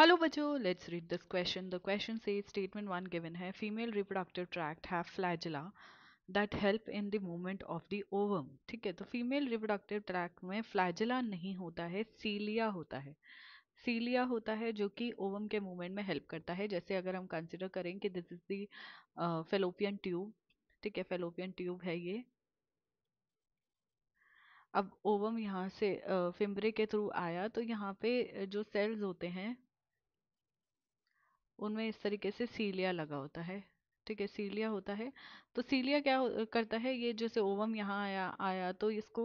Hello बच्चों let's read this question the question से statement one given है female reproductive tract have flagella that help in the movement of the ovum ठीक है तो female reproductive tract में flagella नहीं होता है सीलिया होता है सीलिया होता है जो कि ओवम के मूवमेंट में हेल्प करता है जैसे अगर हम कंसिडर करें कि this is the fallopian tube ठीक है फेलोपियन ट्यूब है ये अब ओवम यहाँ से फिम्बरे uh, के थ्रू आया तो यहाँ पे uh, जो सेल्स होते हैं उनमें इस तरीके से सीलिया लगा होता है। ठीक है सीलिया होता है तो सीलिया क्या करता है ये जैसे ओवम यहाँ आया आया तो इसको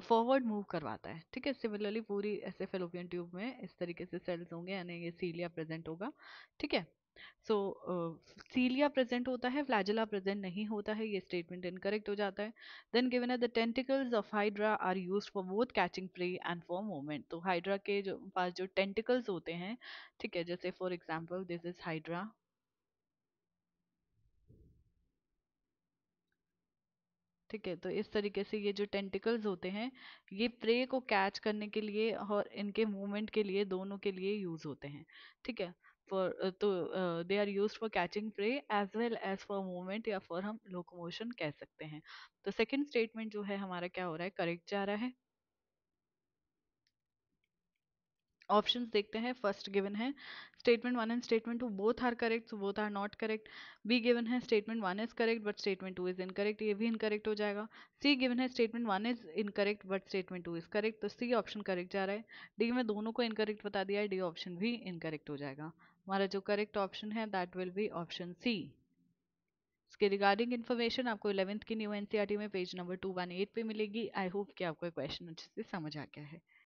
फॉरवर्ड मूव करवाता है ठीक है सिमिलरली पूरी ऐसे फेलोपियन ट्यूब में इस तरीके से सेल्स होंगे यानी ये सीलिया प्रेजेंट होगा ठीक है सो सीलिया प्रेजेंट होता है फ्लैजिला प्रेजेंट नहीं होता है ये स्टेटमेंट इनकरेक्ट हो जाता है देन गिवन है the tentacles of hydra are use for both catching prey and for moment तो हाइड्रा के जो पास जो टेंटिकल्स होते हैं ठीक है जैसे for example this is hydra ठीक है तो इस तरीके से ये जो टेंटिकल्स होते हैं ये प्रे को कैच करने के लिए और इनके मूवमेंट के लिए दोनों के लिए यूज होते हैं ठीक है फॉर तो they are use for catching prey as well as for movement या फॉर हम लोकोमोशन कह सकते हैं तो सेकेंड स्टेटमेंट जो है हमारा क्या हो रहा है करेक्ट जा रहा है ऑप्शन देखते हैं फर्स्ट गिवन है statement one and statement two both are correct so both are not correct B given है statement one is correct but statement two is incorrect ये भी इनकरेक्ट हो जाएगा सी गिवन है statement one is incorrect but statement two is correct तो C option correct जा रहा है डी में दोनों को इनकरेक्ट बता दिया है डी ऑप्शन भी इनकरेक्ट हो जाएगा हमारा जो करेक्ट ऑप्शन है that will be option C इसके रिगार्डिंग इन्फॉर्मेशन आपको इलेवंथ की न्यू एनसीआरटी e में page number two one eight पर मिलेगी आई होप कि आपको क्वेश्चन अच्छे से समझ आ गया है